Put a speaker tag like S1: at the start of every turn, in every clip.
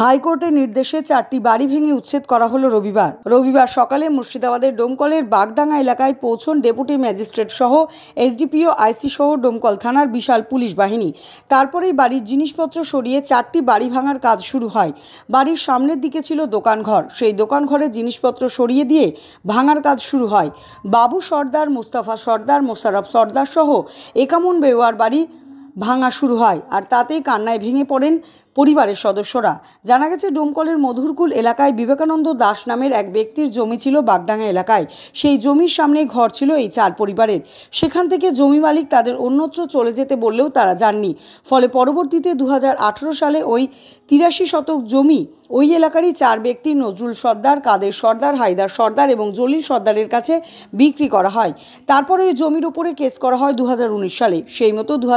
S1: হাইকোর্টের নির্দেশে চারটি বাড়ি ভেঙে উচ্ছেদ করা হলো রবিবার রবিবার সকালে মুর্শিদাবাদের ডোমকলের বাগডাঙ্গা এলাকায় পৌঁছন ডেপুটি ম্যাজিস্ট্রেট সহ এসডিপিও আইসি সহ ডোমকল থানার বিশাল পুলিশ বাহিনী তারপরেই বাড়ির জিনিসপত্র সরিয়ে চারটি বাড়ি ভাঙার কাজ শুরু হয় বাড়ির সামনের দিকে ছিল দোকানঘর সেই দোকানঘরে জিনিসপত্র সরিয়ে দিয়ে ভাঙার কাজ শুরু হয় বাবু সর্দার মুস্তাফা সর্দার মোশারফ সর্দার সহ একামুন বেওয়ার বাড়ি ভাঙা শুরু হয় আর তাতেই কান্নায় ভেঙে পড়েন পরিবারের সদস্যরা জানা গেছে ডোমকলের মধুরকুল এলাকায় বিবেকানন্দ দাস নামের এক ব্যক্তির জমি ছিল বাগডাঙ্গা এলাকায় সেই জমির সামনে ঘর ছিল এই চার পরিবারের সেখান থেকে জমি মালিক তাদের অন্যত্র চলে যেতে বললেও তারা যাননি ফলে পরবর্তীতে দু সালে ওই তিরাশি শতক জমি ওই এলাকারই চার ব্যক্তি নজরুল সর্দার কাদের সর্দার হায়দার সর্দার এবং জলিল সর্দারের কাছে বিক্রি করা হয় তারপরে ওই জমির ওপরে কেস করা হয় দু সালে সেই মতো দু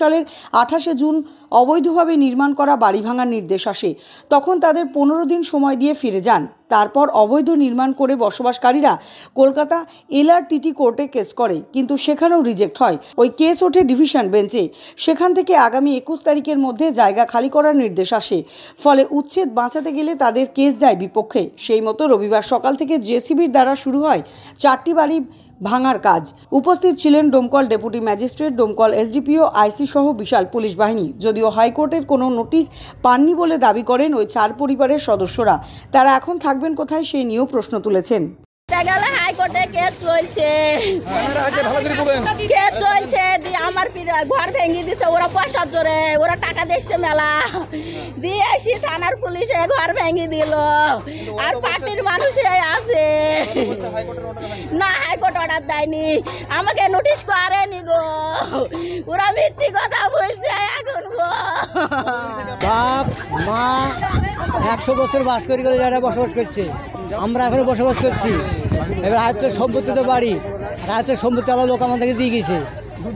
S1: সালের আঠাশে জুন অবৈধভাবে নির্মাণ করা বাড়ি ভাঙার নির্দেশ আসে তখন তাদের পনেরো দিন সময় দিয়ে ফিরে যান তারপর অবৈধ নির্মাণ করে বসবাসকারীরা কলকাতা এলআরটিটি কোর্টে কেস করে কিন্তু সেখানেও রিজেক্ট হয় ওই কেস ওঠে ডিভিশন বেঞ্চে সেখান থেকে আগামী একুশ তারিখের মধ্যে জায়গা খালি করার নির্দেশ আসে ফলে উচ্ছেদ বাঁচাতে গেলে তাদের কেস যায় বিপক্ষে সেই মতো রবিবার সকাল থেকে জেসিবির দ্বারা শুরু হয় চারটি বাড়ি ভাঙার কাজ উপস্থিত ছিলেন Domkal deputy magistrate Domkal SDPO IC সহ বিশাল পুলিশ বাহিনী যদিও হাইকোর্টের কোনো নোটিশ পাননি বলে দাবি করেন ওই চার পরিবারের সদস্যরা তারা এখন থাকবেন কোথায় সেই নিয়েও প্রশ্ন তুলেছেন
S2: হাইকোর্টে কে চলছে হ্যাঁ, কে চলছে ঘর ভেঙে দিচ্ছে ওরা পয়সার জোরে ওরা টাকা দিচ্ছে মেলা দিয়ে আসি থানার পুলিশে ঘর ভেঙে দিল আর পার্টির মানুষে আছে না হাইকোর্ট অর্ডার দেয়নি আমাকে নোটিশ করেনি গো ওরা মিথ্যি কথা বলছে এখন গো
S3: বাপ মা একশো বছর বাস করে যারা বসবাস করছে আমরা এখনো বসবাস করছি এবার আয়ত্তের সম্পত্তি তো বাড়ি আর আয়ত্তের সম্পত্তি আলাদা লোক আমাদেরকে দিয়ে গেছে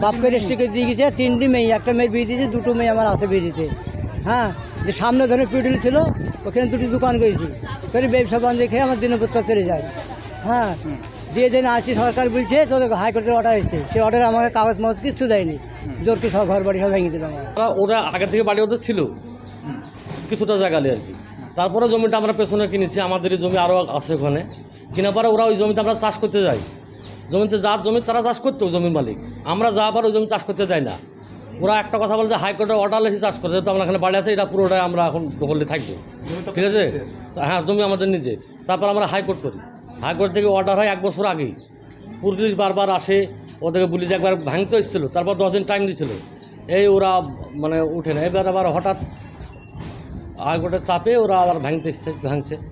S3: বাপের স্ত্রীকে দিয়ে গেছে তিনটি মেয়ে একটা মেয়ে বিয়ে দিয়েছে দুটো মেয়ে আমার আছে বিয়ে দিয়েছে হ্যাঁ যে সামনে ধরে পিটুলি ছিল ওখানে দুটি দোকান গেছি তাহলে ব্যবসা বান্ধব খেয়ে আমার দিনপত্র চলে যায় হ্যাঁ দিয়ে যেন আসি সরকার বলছে তোদের হাইকোর্টের অর্ডার এসছে সেই অর্ডার আমাকে কাগজ মাগজ কিচ্ছু দেয়নি জোর কি সব ঘর বাড়ি সব ভেঙে দিল আমার
S4: ওরা আগে থেকে বাড়ি ওদের ছিল কিছুটা জায়গা আর কি তারপরে জমিটা আমরা পেছনে কিনেছি আমাদের জমি আরও আছে ওখানে কিনা পরে ওরা ওই জমিতে আমরা চাষ করতে যাই জমিতে যা জমি তারা চাষ করতো জমির মালিক আমরা যা পারো জমি চাষ করতে দেয় না ওরা একটা কথা বলছে হাইকোর্টে অর্ডার লেখি চাষ করে যেহেতু আমরা এখানে বাড়ি আছে এটা পুরোটাই আমরা এখন দখলে থাকবো ঠিক আছে হ্যাঁ জমি আমাদের নিজে তারপর আমরা হাইকোর্ট করি হাইকোর্ট থেকে অর্ডার হয় এক বছর আগেই পুলিশ বারবার আসে ওদেরকে পুলিশ একবার ভাঙতে এসেছিলো তারপর দশ দিন টাইম দিয়েছিল এই ওরা মানে উঠে না এবার আবার হঠাৎ হাইকোর্টের চাপে ওরা আবার ভাঙতে এসছে ভাঙছে